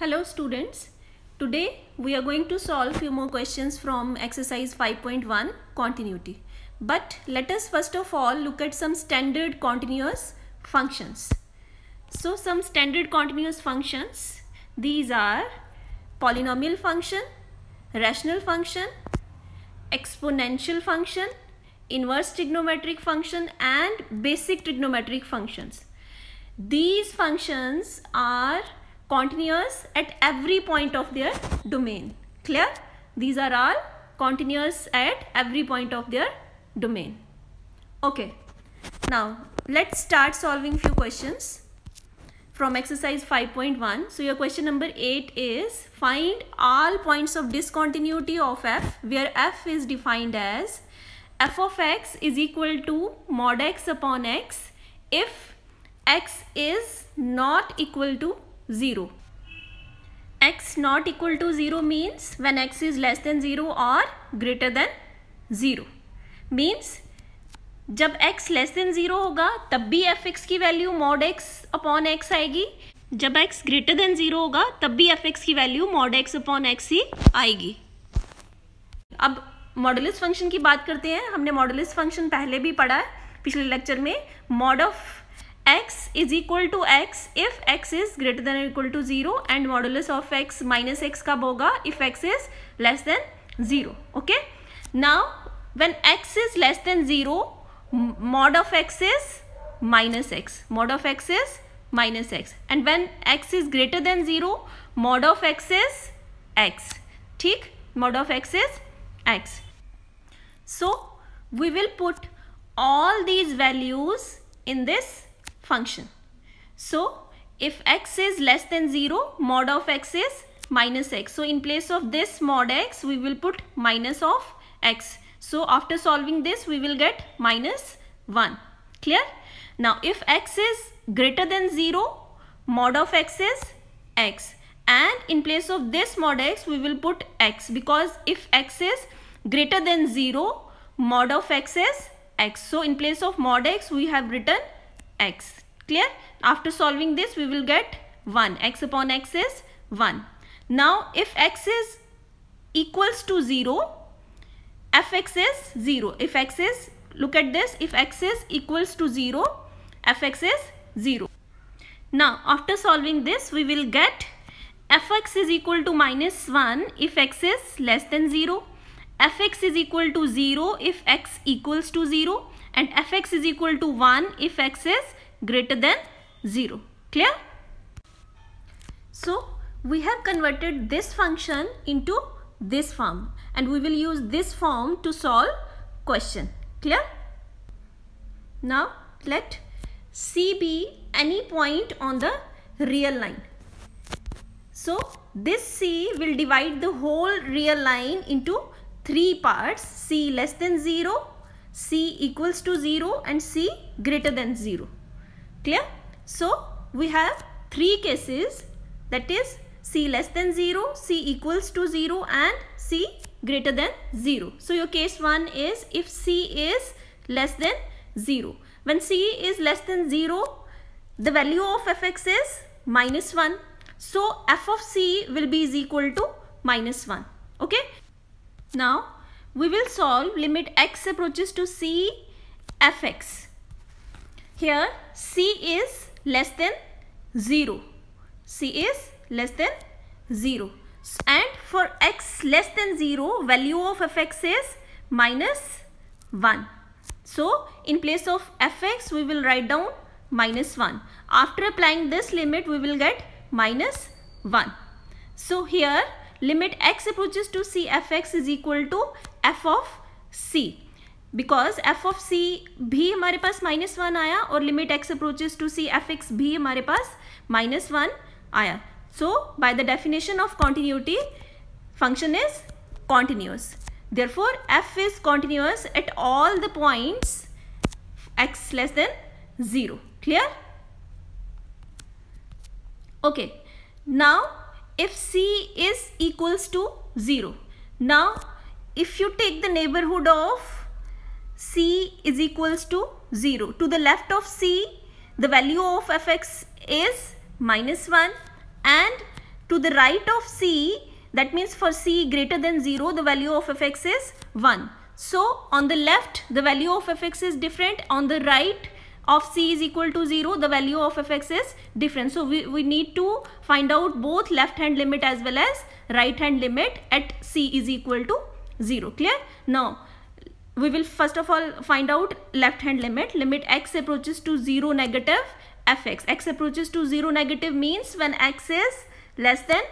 Hello students. Today we are going to solve few more questions from exercise 5.1 continuity. But let us first of all look at some standard continuous functions. So some standard continuous functions. These are polynomial function, rational function, exponential function, inverse trigonometric function and basic trigonometric functions. These functions are continuous at every point of their domain. Clear? These are all continuous at every point of their domain. Okay. Now, let's start solving few questions from exercise 5.1. So, your question number 8 is find all points of discontinuity of f where f is defined as f of x is equal to mod x upon x if x is not equal to zero x not equal to zero means when x is less than zero or greater than zero means जब x less than zero होगा तब भी f x की value mod x upon x आएगी जब x greater than zero होगा तब भी एफ एक्स की value mod x upon x ही आएगी अब मॉडलिस फंक्शन की बात करते हैं हमने मॉडलिस फंक्शन पहले भी पढ़ा है पिछले लेक्चर में mod of x is equal to x if x is greater than or equal to 0 and modulus of x minus x kab hoga if x is less than 0 okay now when x is less than 0 mod of x is minus x mod of x is minus x and when x is greater than 0 mod of x is x ठीक mod of x is x so we will put all these values in this function. So if x is less than 0, mod of x is minus x. So in place of this mod x, we will put minus of x. So after solving this, we will get minus 1. Clear? Now if x is greater than 0, mod of x is x. And in place of this mod x, we will put x because if x is greater than 0, mod of x is x. So in place of mod x, we have written x clear after solving this we will get 1 x upon x is 1 now if x is equals to 0 fx is 0 if x is look at this if x is equals to 0 fx is 0 now after solving this we will get fx is equal to minus 1 if x is less than 0 fx is equal to 0 if x equals to 0 and fx is equal to 1 if x is greater than 0. Clear? So we have converted this function into this form and we will use this form to solve question. Clear? Now let C be any point on the real line. So this C will divide the whole real line into three parts C less than 0, C equals to 0 and C greater than 0. Clear? So, we have three cases that is C less than 0, C equals to 0 and C greater than 0. So, your case 1 is if C is less than 0. When C is less than 0, the value of fx is minus 1. So, f of C will be is equal to minus 1. Okay. Now, we will solve limit x approaches to C fx. Here C is less than 0. C is less than 0. And for x less than 0, value of fx is minus 1. So, in place of fx, we will write down minus 1. After applying this limit, we will get minus 1. So, here limit x approaches to c fx is equal to f of c. Because f of c भी हमारे पास minus one आया और limit x approaches to c f x भी हमारे पास minus one आया so by the definition of continuity function is continuous therefore f is continuous at all the points x less than 0 clear okay now if c is equals to 0 now if you take the neighborhood of c is equals to 0. To the left of c, the value of fx is minus 1 and to the right of c, that means for c greater than 0, the value of fx is 1. So, on the left, the value of fx is different. On the right of c is equal to 0, the value of fx is different. So, we, we need to find out both left hand limit as well as right hand limit at c is equal to 0. Clear? Now, we will first of all find out left hand limit limit x approaches to 0 negative fx x approaches to 0 negative means when x is less than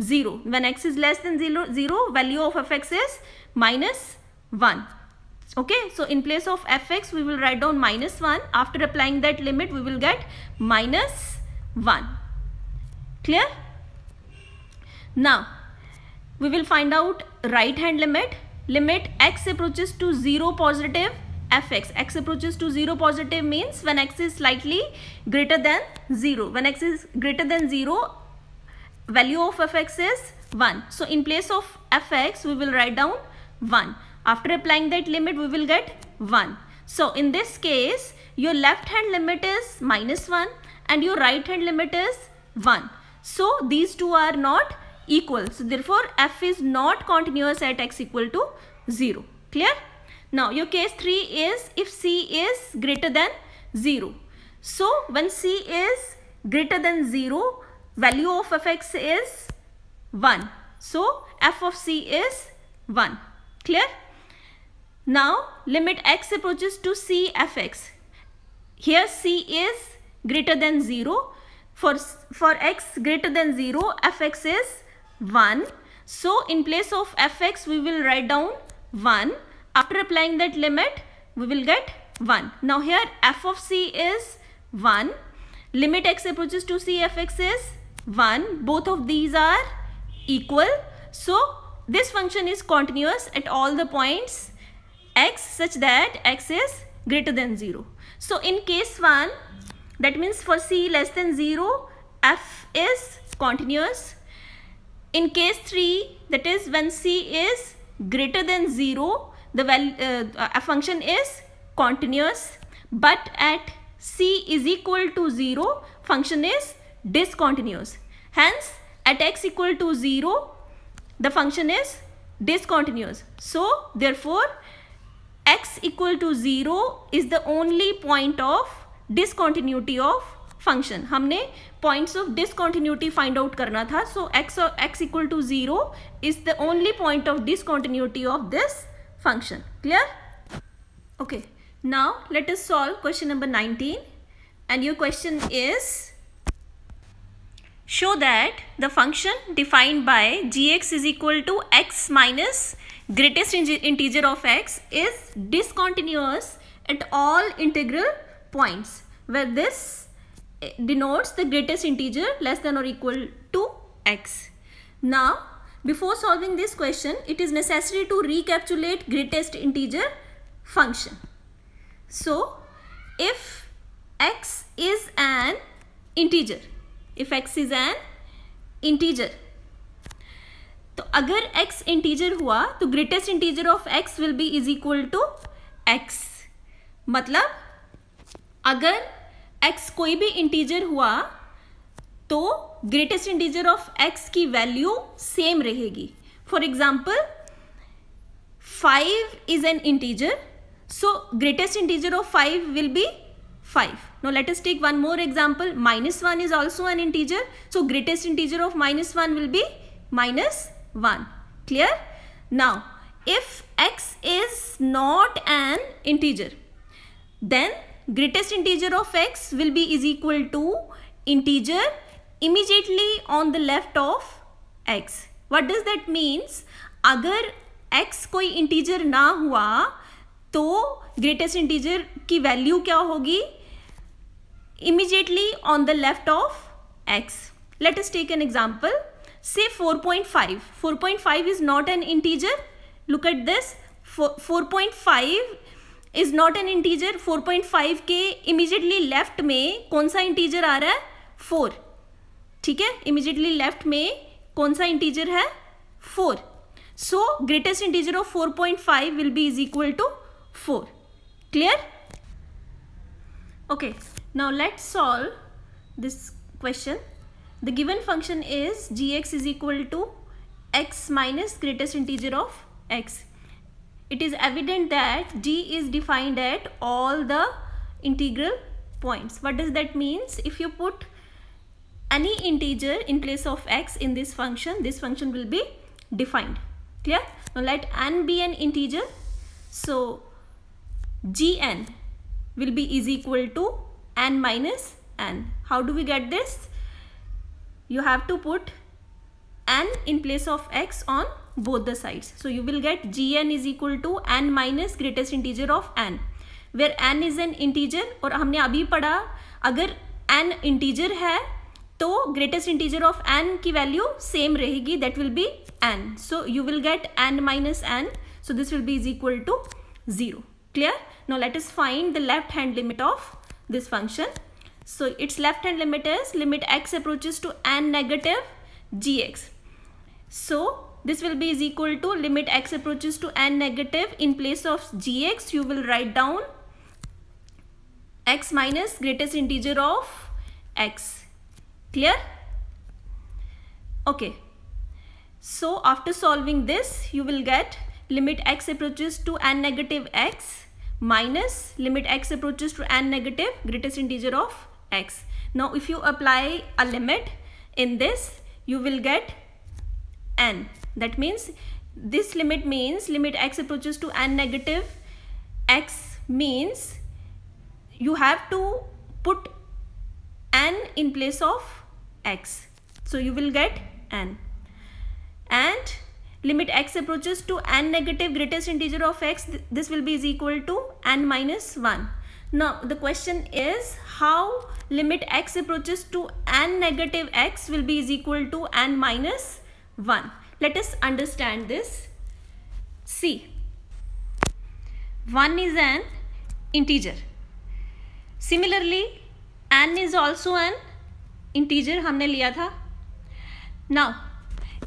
0 when x is less than 0 0 value of fx is minus 1 okay so in place of fx we will write down minus 1 after applying that limit we will get minus 1 clear now we will find out right hand limit limit x approaches to 0 positive fx x approaches to 0 positive means when x is slightly greater than 0 when x is greater than 0 value of fx is 1 so in place of fx we will write down 1 after applying that limit we will get 1 so in this case your left hand limit is minus 1 and your right hand limit is 1 so these two are not equal. So therefore f is not continuous at x equal to 0. Clear? Now your case 3 is if c is greater than 0. So when c is greater than 0 value of fx is 1. So f of c is 1. Clear? Now limit x approaches to c fx. Here c is greater than 0. For, for x greater than 0 fx is 1. So in place of fx we will write down 1. After applying that limit we will get 1. Now here f of c is 1. Limit x approaches to c fx is 1. Both of these are equal. So this function is continuous at all the points x such that x is greater than 0. So in case 1 that means for c less than 0 f is continuous in case 3, that is when c is greater than 0, the value, uh, uh, a function is continuous. But at c is equal to 0, function is discontinuous. Hence, at x equal to 0, the function is discontinuous. So, therefore, x equal to 0 is the only point of discontinuity of function. हमने points of discontinuity find out करना था so x uh, x equal to 0 is the only point of discontinuity of this function clear okay now let us solve question number 19 and your question is show that the function defined by gx is equal to x minus greatest integer of x is discontinuous at all integral points where this denotes the greatest integer less than or equal to x. Now, before solving this question, it is necessary to recapitulate greatest integer function. So, if x is an integer, if x is an integer, तो अगर x integer हुआ तो greatest integer of x be is equal to x. मतलब अगर x कोई भी integer हुआ तो ग्रेटेस्ट इंटीजर ऑफ एक्स की वैल्यू सेम रहेगी for example five is an integer so greatest integer of five will be five no let's take one more example minus one is also an integer so greatest integer of minus one will be minus one clear now if x is not an integer then greatest integer of x will be is equal to integer immediately on the left of x. What does that means? agar x koi integer na hua to greatest integer ki value kya hogi immediately on the left of x. Let us take an example. Say 4.5. 4.5 is not an integer. Look at this. 4.5 is not an integer 4.5 के immediately left में कौन सा integer आ रहा है four ठीक है immediately left में कौन सा इंटीजर है four so greatest integer of 4.5 will be is equal to four clear okay now let solve this question the given function is g x is equal to x minus greatest integer of x it is evident that G is defined at all the integral points. What does that means? If you put any integer in place of x in this function, this function will be defined. Clear? Now let n be an integer. So gn will be is equal to n minus n. How do we get this? You have to put n in place of x on both the sides. So you will get gn is equal to n minus greatest integer of n. Where n is an integer aur humne abhi padha agar n integer hai to greatest integer of n ki value same rahegi that will be n. So you will get n minus n. So this will be is equal to 0. Clear? Now let us find the left hand limit of this function. So its left hand limit is limit x approaches to n negative gx. So this will be is equal to limit x approaches to n negative in place of gx you will write down x minus greatest integer of x clear okay so after solving this you will get limit x approaches to n negative x minus limit x approaches to n negative greatest integer of x now if you apply a limit in this you will get n that means this limit means limit x approaches to n negative x means you have to put n in place of x. So you will get n. And limit x approaches to n negative greatest integer of x this will be is equal to n minus 1 now the question is how limit x approaches to n negative x will be is equal to n minus 1 let us understand this. See, 1 is an integer. Similarly, n is also an integer हमने लिया था. Now,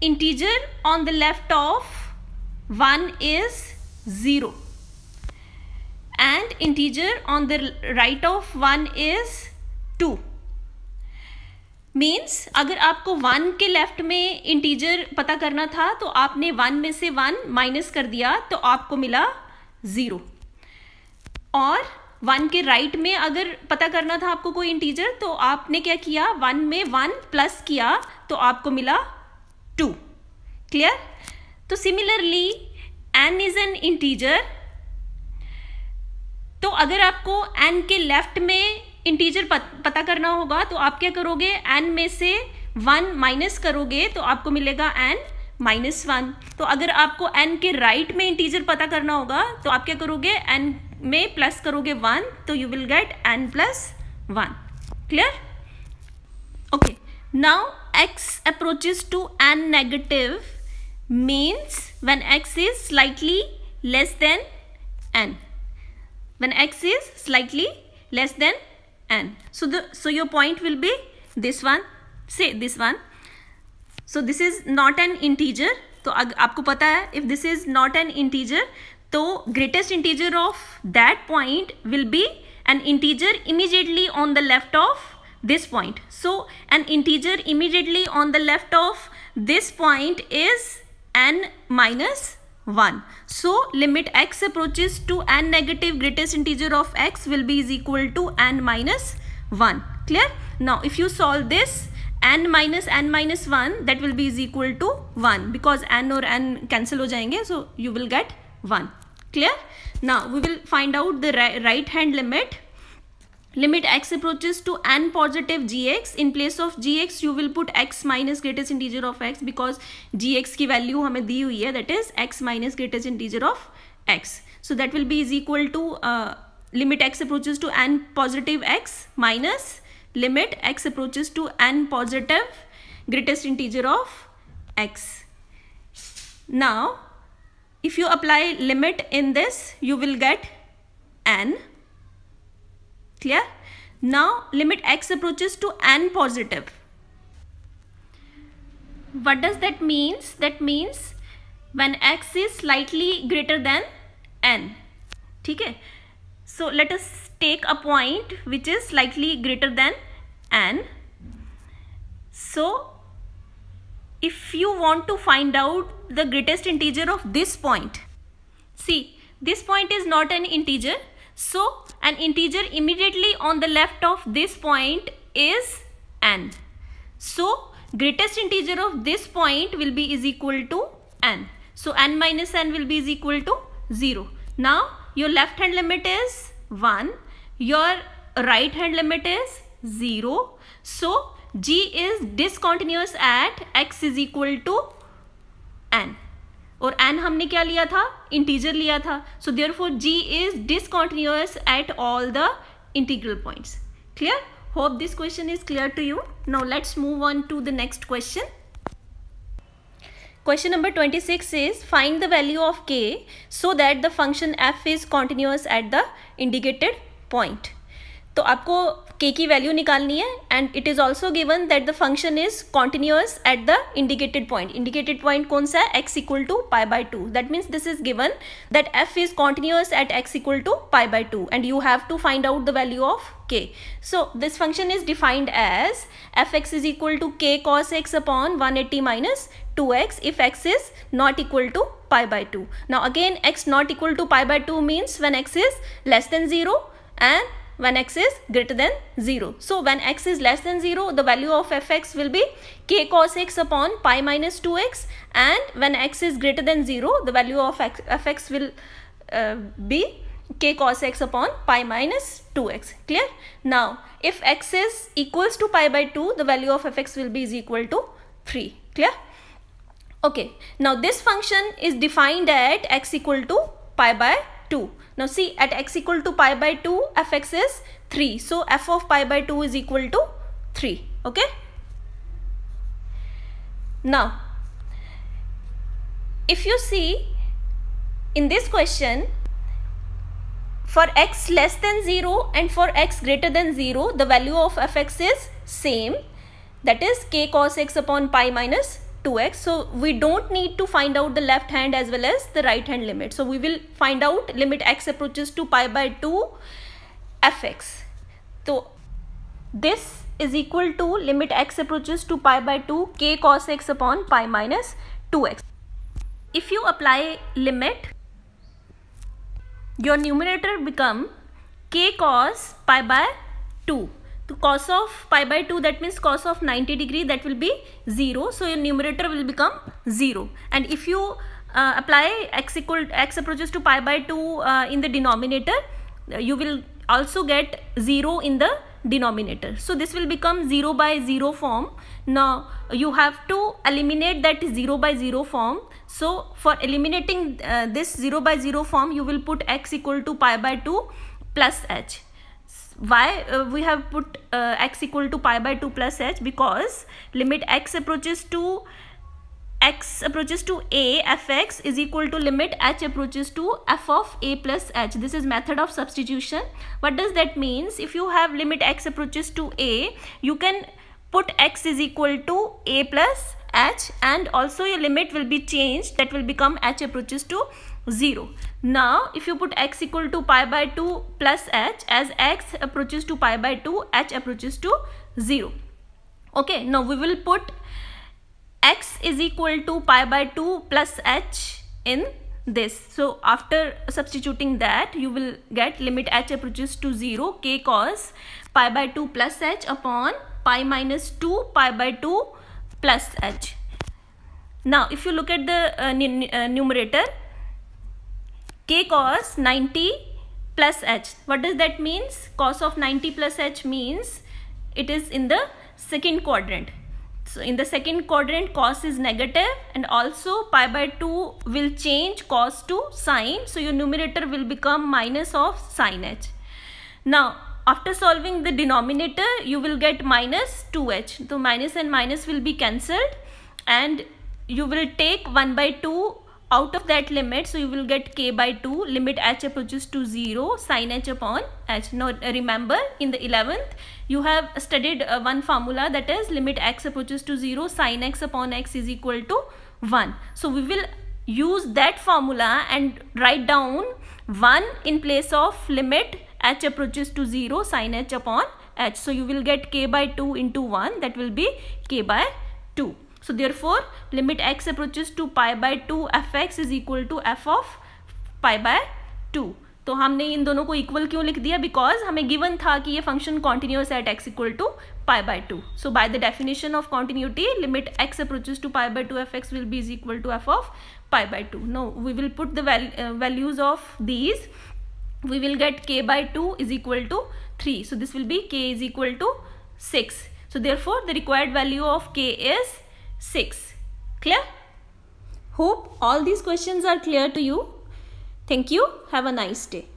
integer on the left of 1 is 0 and integer on the right of 1 is 2 means अगर आपको one के left में integer पता करना था तो आपने वन में से वन माइनस कर दिया तो आपको मिला ज़ीरो और वन के राइट right में अगर पता करना था आपको कोई इंटीजर तो आपने क्या किया वन में वन प्लस किया तो आपको मिला टू क्लियर तो similarly n is an integer तो अगर आपको एन के लेफ्ट में इंटीजर पता करना होगा तो आप क्या करोगे एन में से वन माइनस करोगे तो आपको मिलेगा एन माइनस वन तो अगर आपको एन के राइट right में इंटीजर पता करना होगा तो आप क्या करोगे एन में प्लस करोगे वन तो you will get n plus one clear okay now x approaches to n negative means when x is slightly less than n when x is slightly less than n. So, the, so your point will be this one, say this one. So, this is not an integer. So आपको पता है if this is not an integer, तो greatest integer of that point will be an integer immediately on the left of this point. So an integer immediately on the left of this point is n minus 1. So limit x approaches to n negative greatest integer of x will be is equal to n minus 1. Clear? Now if you solve this n minus n minus 1 that will be is equal to 1 because n or n cancel ho jayenge so you will get 1. Clear? Now we will find out the right hand limit limit x approaches to n positive gx in place of gx you will put x minus greatest integer of x because gx की value हमें दी हुई है that is x minus greatest integer of x so that will be is equal to uh, limit x approaches to n positive x minus limit x approaches to n positive greatest integer of x now if you apply limit in this you will get n Clear? Now limit x approaches to n positive. What does that means? That means when x is slightly greater than n. Okay. So let us take a point which is slightly greater than n. So if you want to find out the greatest integer of this point, see this point is not an integer so an integer immediately on the left of this point is n. So greatest integer of this point will be is equal to n. So n minus n will be is equal to 0. Now your left hand limit is 1. Your right hand limit is 0. So g is discontinuous at x is equal to और n हमने क्या लिया था integer लिया था so therefore g is discontinuous at all the integral points clear hope this question is clear to you now let's move on to the next question question number twenty six is find the value of k so that the function f is continuous at the indicated point तो आपको k की value निकालनी है and it is also given that the function is continuous at the indicated point indicated point कौन सा है x equal to pi by two that means this is given that f is continuous at x equal to pi by two and you have to find out the value of k. Is defined as f x is equal to k cos x upon one eighty minus two x if x is not equal to pi by two now again x not equal to pi by two means when x is less than zero and when x is greater than 0. So when x is less than 0, the value of fx will be k cos x upon pi minus 2x and when x is greater than 0, the value of fx will uh, be k cos x upon pi minus 2x. Clear? Now, if x is equals to pi by 2, the value of fx will be is equal to 3. Clear? Okay. Now, this function is defined at x equal to pi by 2. Now see at x equal to pi by 2 fx is 3. So f of pi by 2 is equal to 3. Okay. Now if you see in this question for x less than 0 and for x greater than 0 the value of fx is same that is k cos x upon pi minus 2x. So we don't need to find out the left hand as well as the right hand limit. So we will find out limit x approaches to pi by 2 fx. So this is equal to limit x approaches to pi by 2 k cos x upon pi minus 2x. If you apply limit, your numerator become k cos pi by 2 cos of pi by 2 that means cos of 90 degree that will be 0 so your numerator will become 0 and if you uh, apply x equal x approaches to pi by 2 uh, in the denominator uh, you will also get 0 in the denominator so this will become 0 by 0 form now you have to eliminate that 0 by 0 form so for eliminating uh, this 0 by 0 form you will put x equal to pi by 2 plus h why uh, we have put uh, x equal to pi by 2 plus h because limit x approaches to x approaches to a fx is equal to limit h approaches to f of a plus h this is method of substitution what does that means if you have limit x approaches to a you can put x is equal to a plus h and also your limit will be changed that will become h approaches to 0. Now, if you put x equal to pi by 2 plus h, as x approaches to pi by 2, h approaches to 0. Okay, now we will put x is equal to pi by 2 plus h in this. So, after substituting that, you will get limit h approaches to 0, k cos pi by 2 plus h upon pi minus 2 pi by 2 plus h. Now, if you look at the uh, uh numerator, k cos 90 plus h. What does that means? Cos of 90 plus h means it is in the second quadrant. So in the second quadrant cos is negative and also pi by 2 will change cos to sine. So your numerator will become minus of sine h. Now after solving the denominator you will get minus 2h. So minus and minus will be cancelled and you will take 1 by 2 out of that limit so you will get k by 2 limit h approaches to 0 sine h upon h now remember in the 11th you have studied uh, one formula that is limit x approaches to 0 sine x upon x is equal to 1 so we will use that formula and write down 1 in place of limit h approaches to 0 sine h upon h so you will get k by 2 into 1 that will be k by 2 So therefore, limit x approaches to pi by 2 f x is equal to f of pi by two तो हमने इन दोनों को equal क्यों लिख दिया because हमें given था कि ये function continuous at x equal to pi by two so by the definition of continuity limit x approaches to pi by two f x will be is equal to f of pi by two no we will put the values of these will get k k two is equal to three so this will be k k equal to six so therefore the required value of k is 6. Clear? Hope all these questions are clear to you. Thank you. Have a nice day.